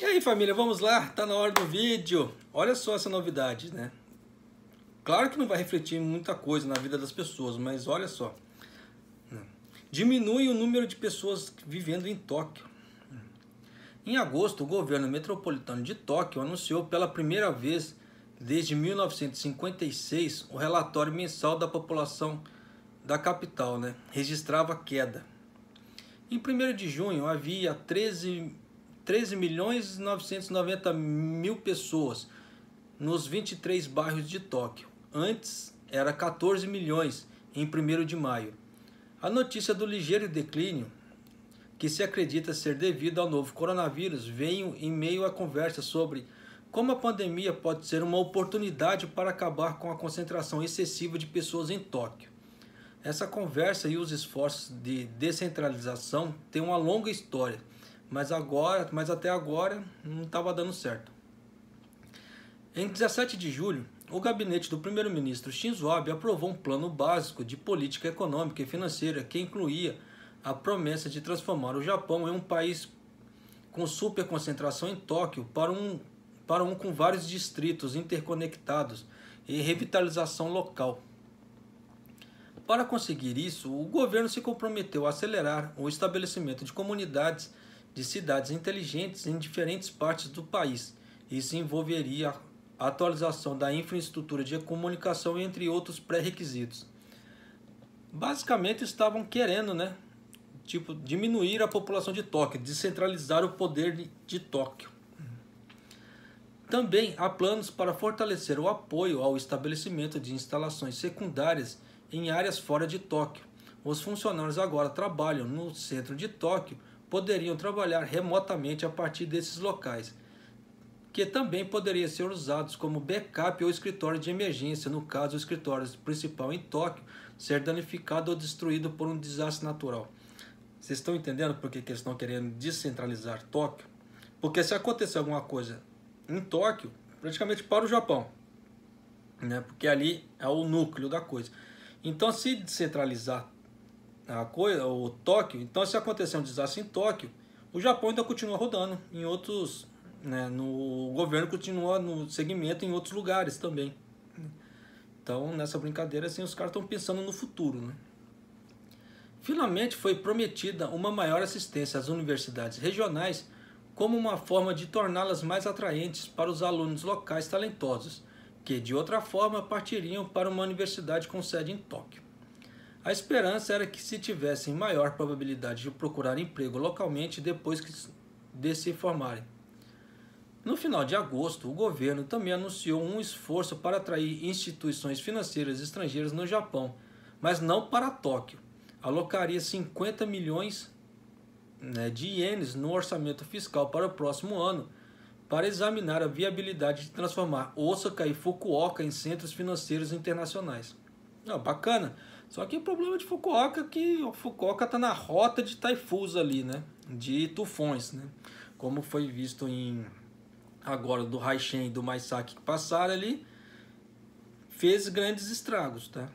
E aí família, vamos lá, tá na hora do vídeo. Olha só essa novidade, né? Claro que não vai refletir muita coisa na vida das pessoas, mas olha só. Né? Diminui o número de pessoas vivendo em Tóquio. Em agosto, o governo metropolitano de Tóquio anunciou pela primeira vez desde 1956 o relatório mensal da população da capital, né? Registrava queda. Em 1 de junho havia 13 13 milhões 990 mil pessoas nos 23 bairros de Tóquio. Antes era 14 milhões em 1 de maio. A notícia do ligeiro declínio, que se acredita ser devido ao novo coronavírus, veio em meio à conversa sobre como a pandemia pode ser uma oportunidade para acabar com a concentração excessiva de pessoas em Tóquio. Essa conversa e os esforços de descentralização têm uma longa história mas agora, mas até agora não estava dando certo. Em 17 de julho, o gabinete do primeiro-ministro Shinzo Abe aprovou um plano básico de política econômica e financeira que incluía a promessa de transformar o Japão em um país com superconcentração em Tóquio para um, para um com vários distritos interconectados e revitalização local. Para conseguir isso, o governo se comprometeu a acelerar o estabelecimento de comunidades de cidades inteligentes em diferentes partes do país. Isso envolveria a atualização da infraestrutura de comunicação, entre outros pré-requisitos. Basicamente estavam querendo, né, tipo, diminuir a população de Tóquio, descentralizar o poder de Tóquio. Também há planos para fortalecer o apoio ao estabelecimento de instalações secundárias em áreas fora de Tóquio. Os funcionários agora trabalham no centro de Tóquio poderiam trabalhar remotamente a partir desses locais, que também poderiam ser usados como backup ou escritório de emergência, no caso o escritório principal em Tóquio ser danificado ou destruído por um desastre natural. Vocês estão entendendo por que, que eles estão querendo descentralizar Tóquio? Porque se acontecer alguma coisa em Tóquio, praticamente para o Japão, né? porque ali é o núcleo da coisa. Então, se descentralizar a coisa, o Tóquio. Então, se acontecer um desastre em Tóquio, o Japão ainda continua rodando em outros, né, no o governo continua no segmento em outros lugares também. Então, nessa brincadeira, assim, os caras estão pensando no futuro, né? Finalmente foi prometida uma maior assistência às universidades regionais como uma forma de torná-las mais atraentes para os alunos locais talentosos, que de outra forma partiriam para uma universidade com sede em Tóquio. A esperança era que se tivessem maior probabilidade de procurar emprego localmente depois que de se formarem. No final de agosto, o governo também anunciou um esforço para atrair instituições financeiras estrangeiras no Japão, mas não para Tóquio. Alocaria 50 milhões né, de ienes no orçamento fiscal para o próximo ano, para examinar a viabilidade de transformar Osaka e Fukuoka em centros financeiros internacionais. Ah, bacana! Só que o problema de Fukuoka é que o Fukuoka está na rota de taifus ali, né? De tufões, né? Como foi visto em agora do Haishen e do Maisaki que passaram ali, fez grandes estragos, tá?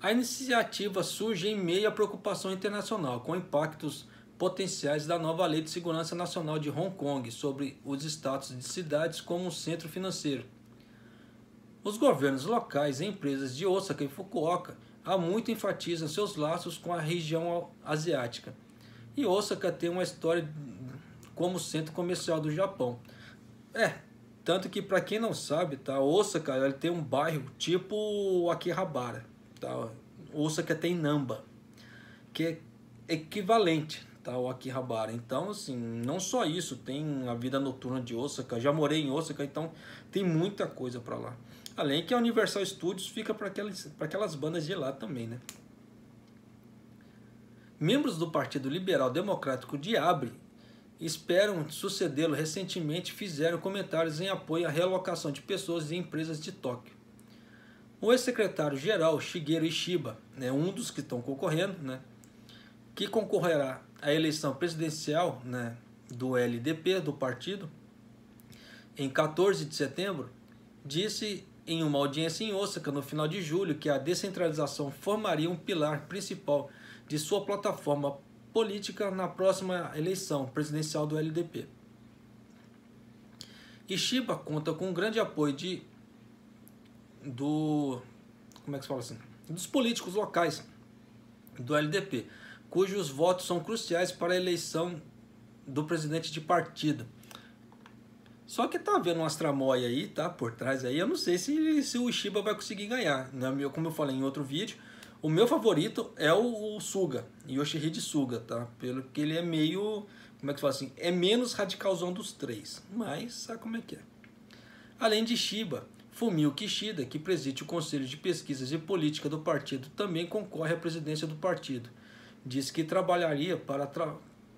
A iniciativa surge em meio à preocupação internacional com impactos potenciais da nova Lei de Segurança Nacional de Hong Kong sobre os status de cidades como centro financeiro os governos locais e empresas de Osaka e Fukuoka há muito enfatizam seus laços com a região asiática. E Osaka tem uma história como centro comercial do Japão. É, tanto que para quem não sabe, tá, Osaka ele tem um bairro tipo Akihabara, tá? Osaka tem Namba, que é equivalente tá, ao Akihabara. Então, assim, não só isso, tem a vida noturna de Osaka. Já morei em Osaka, então tem muita coisa para lá. Além que a Universal Studios fica para aquelas, aquelas bandas de lá também, né? Membros do Partido Liberal Democrático de Abre esperam sucedê-lo recentemente fizeram comentários em apoio à realocação de pessoas e empresas de Tóquio. O ex-secretário-geral Shigeru Ishiba, né, um dos que estão concorrendo, né, que concorrerá à eleição presidencial né, do LDP, do partido, em 14 de setembro, disse em uma audiência em Osaka no final de julho que a descentralização formaria um pilar principal de sua plataforma política na próxima eleição presidencial do LDP. Ishiba conta com um grande apoio de do como é que se fala assim? dos políticos locais do LDP, cujos votos são cruciais para a eleição do presidente de partido. Só que tá vendo umas tramóia aí, tá? Por trás aí. Eu não sei se, se o Ishiba vai conseguir ganhar. Né? Como eu falei em outro vídeo, o meu favorito é o, o Suga, Yoshihide Suga, tá? Pelo que ele é meio, como é que fala assim, é menos radicalzão dos três, mas sabe como é que é. Além de Shiba, Fumio Kishida, que preside o Conselho de Pesquisas e Política do partido, também concorre à presidência do partido. Diz que trabalharia para, tra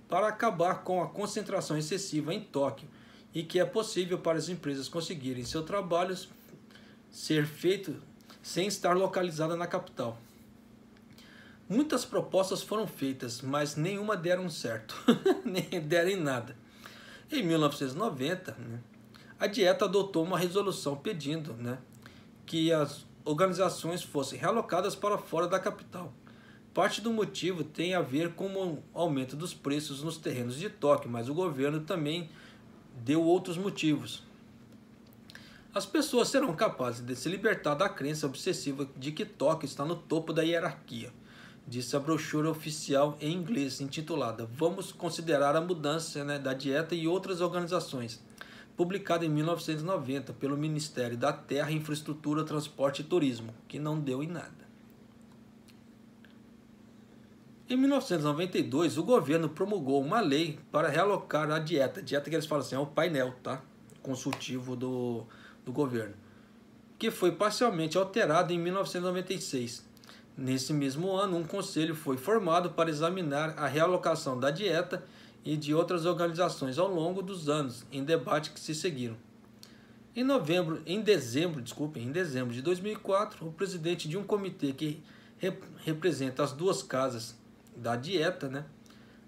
para acabar com a concentração excessiva em Tóquio e que é possível para as empresas conseguirem seu trabalho ser feito sem estar localizada na capital. Muitas propostas foram feitas, mas nenhuma deram certo, nem deram em nada. Em 1990, né, a dieta adotou uma resolução pedindo né, que as organizações fossem realocadas para fora da capital. Parte do motivo tem a ver com o aumento dos preços nos terrenos de Tóquio, mas o governo também deu outros motivos. As pessoas serão capazes de se libertar da crença obsessiva de que Tóquio está no topo da hierarquia, disse a brochura oficial em inglês intitulada Vamos Considerar a Mudança né, da Dieta e Outras Organizações, publicada em 1990 pelo Ministério da Terra, Infraestrutura, Transporte e Turismo, que não deu em nada. Em 1992, o governo promulgou uma lei para realocar a dieta. Dieta que eles falam assim, é o painel tá? consultivo do, do governo, que foi parcialmente alterado em 1996. Nesse mesmo ano, um conselho foi formado para examinar a realocação da dieta e de outras organizações ao longo dos anos, em debate que se seguiram. Em novembro, em dezembro, desculpe, em dezembro de 2004, o presidente de um comitê que rep representa as duas casas da dieta, né?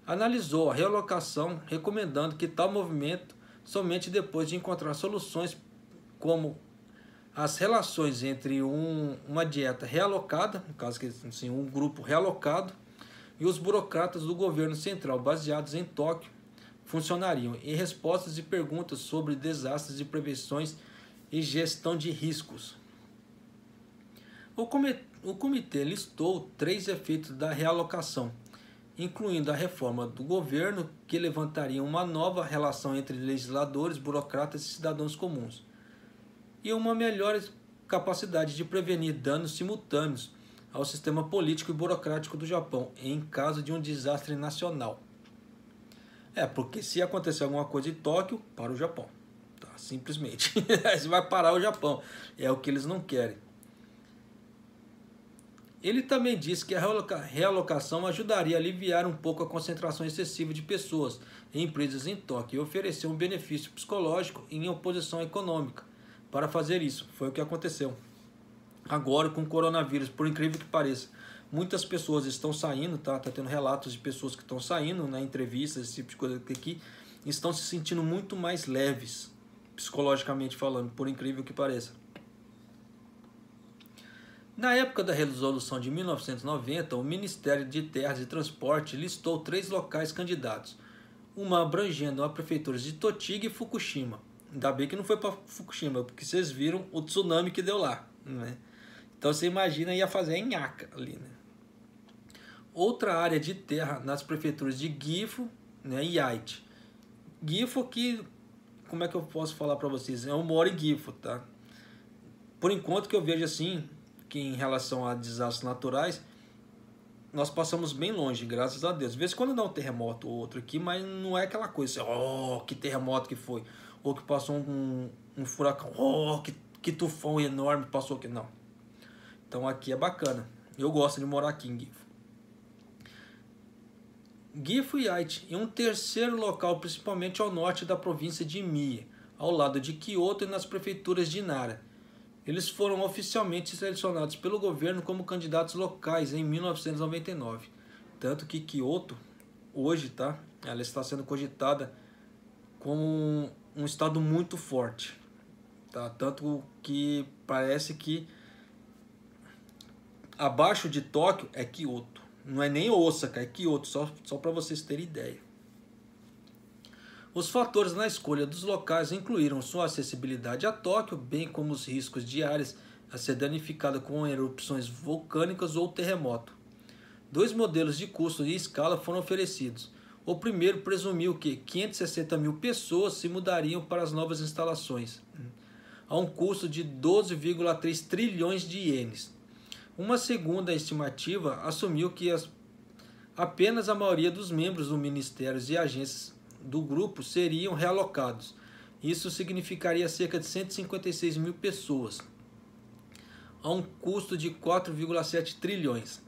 Analisou a realocação, recomendando que tal movimento somente depois de encontrar soluções como as relações entre um, uma dieta realocada, no caso que assim, um grupo realocado, e os burocratas do governo central baseados em Tóquio funcionariam e respostas e perguntas sobre desastres e prevenções e gestão de riscos. O comitê, o comitê listou três efeitos da realocação, incluindo a reforma do governo, que levantaria uma nova relação entre legisladores, burocratas e cidadãos comuns, e uma melhor capacidade de prevenir danos simultâneos ao sistema político e burocrático do Japão em caso de um desastre nacional. É, porque se acontecer alguma coisa em Tóquio, para o Japão. Tá? Simplesmente. Vai parar o Japão. É o que eles não querem. Ele também disse que a realocação ajudaria a aliviar um pouco a concentração excessiva de pessoas em empresas em Tóquio e oferecer um benefício psicológico em oposição econômica. Para fazer isso, foi o que aconteceu. Agora, com o coronavírus, por incrível que pareça, muitas pessoas estão saindo, tá? Tá tendo relatos de pessoas que estão saindo, né? Entrevistas, esse tipo de coisa aqui, estão se sentindo muito mais leves, psicologicamente falando, por incrível que pareça. Na época da resolução de 1990, o Ministério de Terras e Transporte listou três locais candidatos, uma abrangendo a prefeituras de Totiga e Fukushima. Ainda bem que não foi para Fukushima, porque vocês viram o tsunami que deu lá. Né? Então você imagina ia fazer em Aca ali. Né? Outra área de terra nas prefeituras de Gifo né, e Haiti. Gifo que, como é que eu posso falar para vocês? Eu moro em Gifo, tá? Por enquanto que eu vejo assim, que em relação a desastres naturais, nós passamos bem longe, graças a Deus. De vez em quando dá um terremoto ou outro aqui, mas não é aquela coisa, assim, oh, que terremoto que foi. Ou que passou um, um furacão, oh, que, que tufão enorme passou aqui. Não. Então aqui é bacana. Eu gosto de morar aqui em Gifo. Gifo e Haiti, em um terceiro local, principalmente ao norte da província de Mie, ao lado de Kyoto e nas prefeituras de Nara. Eles foram oficialmente selecionados pelo governo como candidatos locais em 1999. Tanto que Kyoto, hoje, tá? Ela está sendo cogitada como um estado muito forte. Tá? Tanto que parece que abaixo de Tóquio é Kyoto. Não é nem Osaka, é Kyoto, só, só para vocês terem ideia. Os fatores na escolha dos locais incluíram sua acessibilidade a Tóquio, bem como os riscos de áreas a ser danificada com erupções vulcânicas ou terremoto. Dois modelos de custo e escala foram oferecidos. O primeiro presumiu que 560 mil pessoas se mudariam para as novas instalações, a um custo de 12,3 trilhões de ienes. Uma segunda estimativa assumiu que as, apenas a maioria dos membros do ministérios e agências do grupo seriam realocados. Isso significaria cerca de 156 mil pessoas, a um custo de 4,7 trilhões.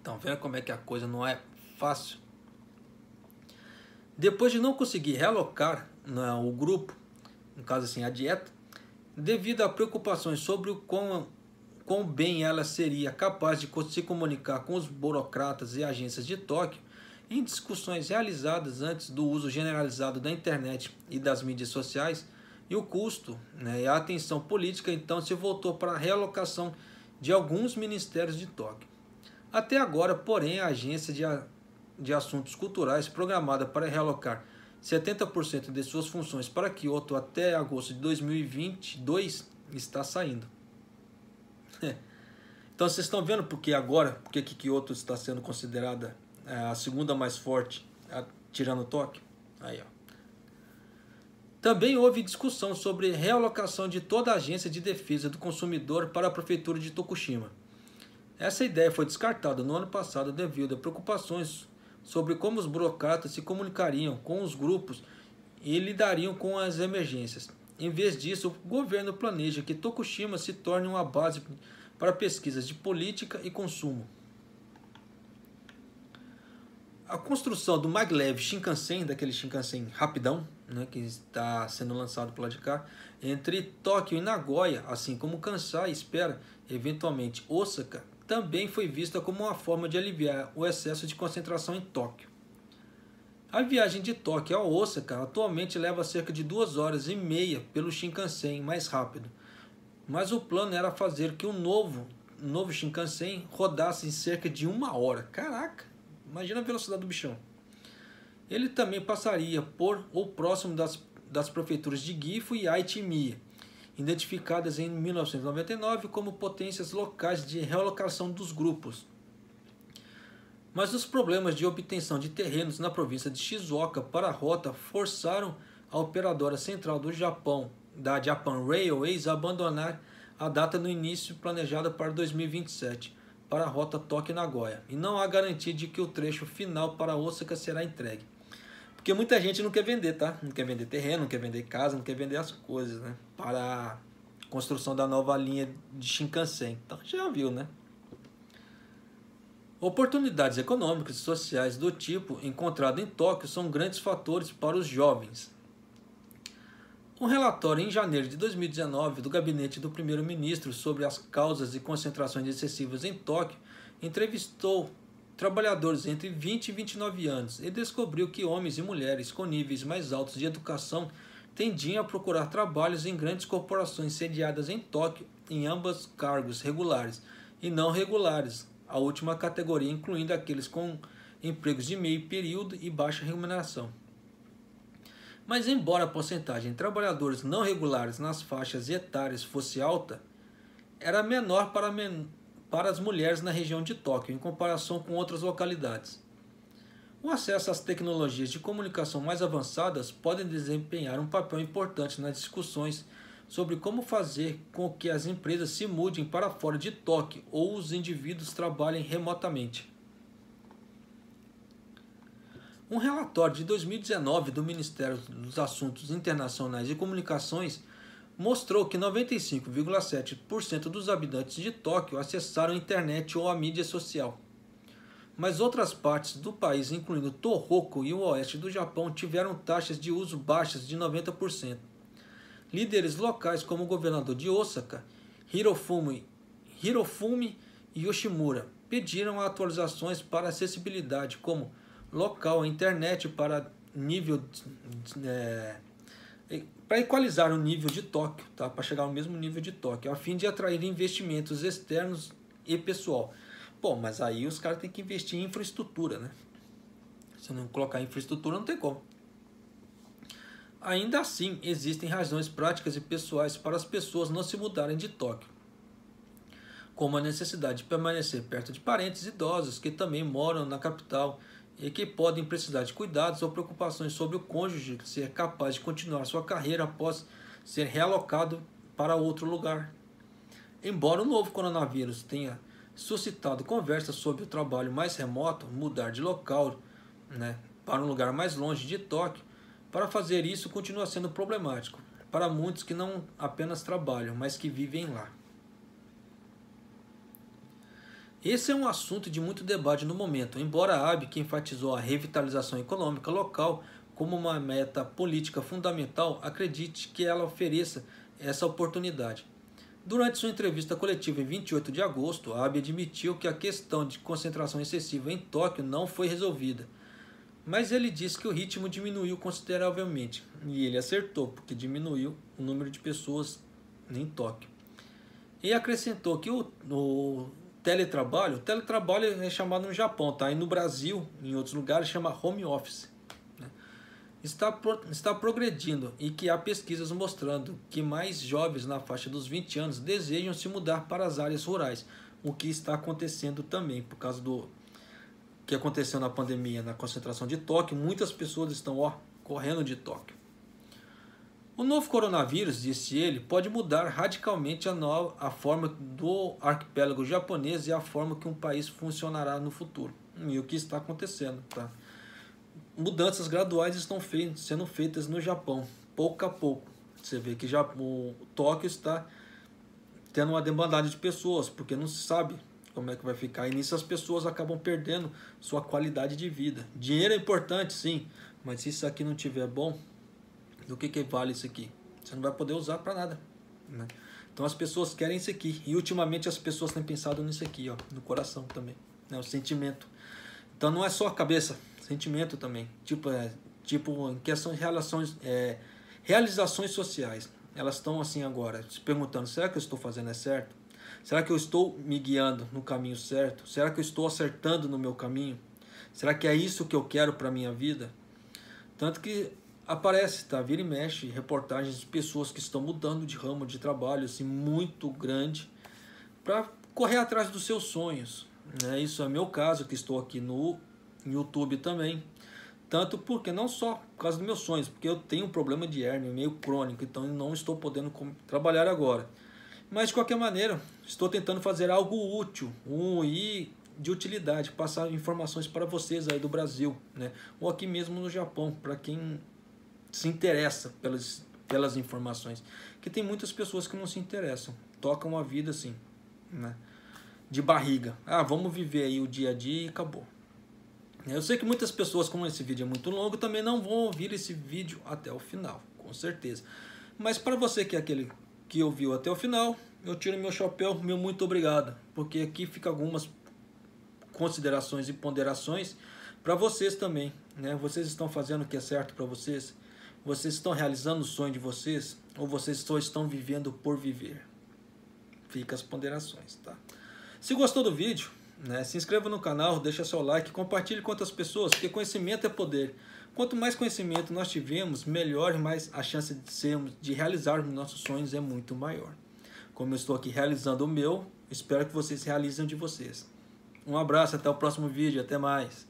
Então, veja como é que a coisa não é fácil. Depois de não conseguir realocar né, o grupo, no caso assim, a dieta, devido a preocupações sobre o quão, quão bem ela seria capaz de se comunicar com os burocratas e agências de Tóquio, em discussões realizadas antes do uso generalizado da internet e das mídias sociais, e o custo né, e a atenção política então se voltou para a realocação de alguns ministérios de Tóquio. Até agora, porém, a agência de, a, de assuntos culturais programada para realocar 70% de suas funções para Kyoto até agosto de 2022 está saindo. então vocês estão vendo porque agora, porque que Kyoto está sendo considerada é a segunda mais forte, a, tirando Tóquio. Aí, ó. Também houve discussão sobre realocação de toda a agência de defesa do consumidor para a prefeitura de Tokushima. Essa ideia foi descartada no ano passado devido a preocupações sobre como os burocratas se comunicariam com os grupos e lidariam com as emergências. Em vez disso, o governo planeja que Tokushima se torne uma base para pesquisas de política e consumo a construção do maglev Shinkansen, daquele Shinkansen rapidão, né, que está sendo lançado por lá de cá, entre Tóquio e Nagoya, assim como Kansai espera, eventualmente Osaka, também foi vista como uma forma de aliviar o excesso de concentração em Tóquio. A viagem de Tóquio a Osaka atualmente leva cerca de duas horas e meia pelo Shinkansen mais rápido, mas o plano era fazer que o novo, o novo Shinkansen rodasse em cerca de uma hora. Caraca! Imagina a velocidade do bichão. Ele também passaria por ou próximo das, das prefeituras de Gifu e Aitimia, identificadas em 1999 como potências locais de realocação dos grupos. Mas os problemas de obtenção de terrenos na província de Shizuoka para a rota forçaram a operadora central do Japão, da Japan Railways, a abandonar a data no início planejada para 2027 para a rota Tóquio-Nagoya e não há garantia de que o trecho final para Osaka será entregue. Porque muita gente não quer vender, tá? Não quer vender terreno, não quer vender casa, não quer vender as coisas, né? Para a construção da nova linha de Shinkansen. Então já viu, né? Oportunidades econômicas e sociais do tipo encontrado em Tóquio são grandes fatores para os jovens. Um relatório em janeiro de 2019 do gabinete do primeiro-ministro sobre as causas de concentrações excessivas em Tóquio entrevistou trabalhadores entre 20 e 29 anos e descobriu que homens e mulheres com níveis mais altos de educação tendiam a procurar trabalhos em grandes corporações sediadas em Tóquio em ambas cargos regulares e não regulares, a última categoria incluindo aqueles com empregos de meio período e baixa remuneração. Mas embora a porcentagem de trabalhadores não regulares nas faixas etárias fosse alta, era menor para, men para as mulheres na região de Tóquio, em comparação com outras localidades. O acesso às tecnologias de comunicação mais avançadas podem desempenhar um papel importante nas discussões sobre como fazer com que as empresas se mudem para fora de Tóquio ou os indivíduos trabalhem remotamente. Um relatório de 2019 do Ministério dos Assuntos Internacionais e Comunicações mostrou que 95,7% dos habitantes de Tóquio acessaram a internet ou a mídia social. Mas outras partes do país, incluindo Tohoku e o oeste do Japão, tiveram taxas de uso baixas de 90%. Líderes locais como o governador de Osaka, Hirofumi, Hirofumi Yoshimura, pediram atualizações para acessibilidade, como local, a internet para nível é, para equalizar o nível de Tóquio, tá? para chegar ao mesmo nível de Tóquio, a fim de atrair investimentos externos e pessoal. Bom, mas aí os caras têm que investir em infraestrutura, né? Se não colocar infraestrutura, não tem como. Ainda assim, existem razões práticas e pessoais para as pessoas não se mudarem de Tóquio, como a necessidade de permanecer perto de parentes idosos que também moram na capital e que podem precisar de cuidados ou preocupações sobre o cônjuge ser capaz de continuar sua carreira após ser realocado para outro lugar. Embora o novo coronavírus tenha suscitado conversas sobre o trabalho mais remoto, mudar de local né, para um lugar mais longe de Tóquio, para fazer isso continua sendo problemático para muitos que não apenas trabalham, mas que vivem lá. Esse é um assunto de muito debate no momento, embora a ABE, que enfatizou a revitalização econômica local como uma meta política fundamental, acredite que ela ofereça essa oportunidade. Durante sua entrevista coletiva em 28 de agosto, a Abe admitiu que a questão de concentração excessiva em Tóquio não foi resolvida. Mas ele disse que o ritmo diminuiu consideravelmente, e ele acertou, porque diminuiu o número de pessoas em Tóquio. E acrescentou que o, o teletrabalho, teletrabalho é chamado no Japão, tá? E no Brasil, em outros lugares, chama home office. Né? Está, pro, está progredindo e que há pesquisas mostrando que mais jovens na faixa dos 20 anos desejam se mudar para as áreas rurais, o que está acontecendo também por causa do que aconteceu na pandemia, na concentração de Tóquio, muitas pessoas estão ó, correndo de Tóquio. O novo coronavírus, disse ele, pode mudar radicalmente a, nova, a forma do arquipélago japonês e a forma que um país funcionará no futuro. E o que está acontecendo, tá? Mudanças graduais estão sendo feitas no Japão, pouco a pouco. Você vê que já, o Tóquio está tendo uma demandada de pessoas, porque não se sabe como é que vai ficar. E nisso as pessoas acabam perdendo sua qualidade de vida. Dinheiro é importante, sim, mas se isso aqui não tiver bom, do que, que vale isso aqui? Você não vai poder usar para nada. Né? Então as pessoas querem isso aqui. E ultimamente as pessoas têm pensado nisso aqui, ó, no coração também. Né? O sentimento. Então não é só a cabeça, sentimento também. Tipo, é, tipo em questão de relações, é, realizações sociais. Elas estão assim agora, se perguntando, será que eu estou fazendo é certo? Será que eu estou me guiando no caminho certo? Será que eu estou acertando no meu caminho? Será que é isso que eu quero para minha vida? Tanto que aparece, tá? Vira e mexe reportagens de pessoas que estão mudando de ramo de trabalho, assim, muito grande, para correr atrás dos seus sonhos. Né? Isso é meu caso, que estou aqui no YouTube também. Tanto porque, não só por causa dos meus sonhos, porque eu tenho um problema de hérnia meio crônico, então não estou podendo trabalhar agora. Mas, de qualquer maneira, estou tentando fazer algo útil um, e de utilidade, passar informações para vocês aí do Brasil, né? ou aqui mesmo no Japão, para quem se interessa pelas, pelas informações. Que tem muitas pessoas que não se interessam, tocam a vida assim, né? De barriga. Ah, vamos viver aí o dia a dia e acabou. Eu sei que muitas pessoas, como esse vídeo é muito longo, também não vão ouvir esse vídeo até o final, com certeza. Mas para você que é aquele que ouviu até o final, eu tiro meu chapéu, meu muito obrigado, porque aqui fica algumas considerações e ponderações para vocês também, né? Vocês estão fazendo o que é certo para vocês? Vocês estão realizando o sonho de vocês ou vocês só estão vivendo por viver? Fica as ponderações, tá? Se gostou do vídeo, né, se inscreva no canal, deixa seu like, compartilhe com outras pessoas, porque conhecimento é poder. Quanto mais conhecimento nós tivermos, melhor, mais a chance de sermos, de realizarmos nossos sonhos é muito maior. Como eu estou aqui realizando o meu, espero que vocês realizem de vocês. Um abraço, até o próximo vídeo, até mais.